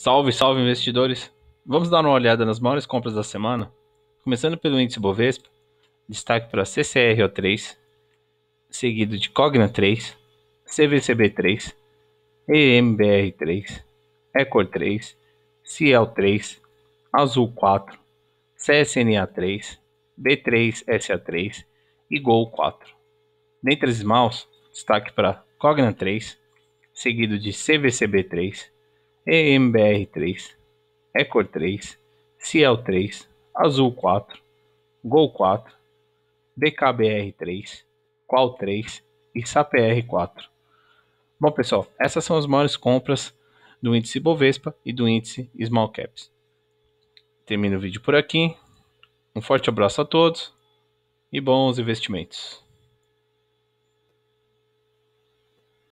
Salve, salve investidores! Vamos dar uma olhada nas maiores compras da semana, começando pelo índice Bovespa, destaque para CCRO3, seguido de Cogna3, CVCB3, EMBR3, Ecor3, Ciel3, Azul4, CSNA3, B3SA3 e Gol4. Dentre as maus, destaque para Cogna3, seguido de CVCB3, EMBR3, Ecor 3, Ciel 3, Azul 4, Gol 4, DKBR 3, Qual 3 e SAPR 4. Bom pessoal, essas são as maiores compras do índice Bovespa e do índice Small Caps. Termino o vídeo por aqui. Um forte abraço a todos e bons investimentos.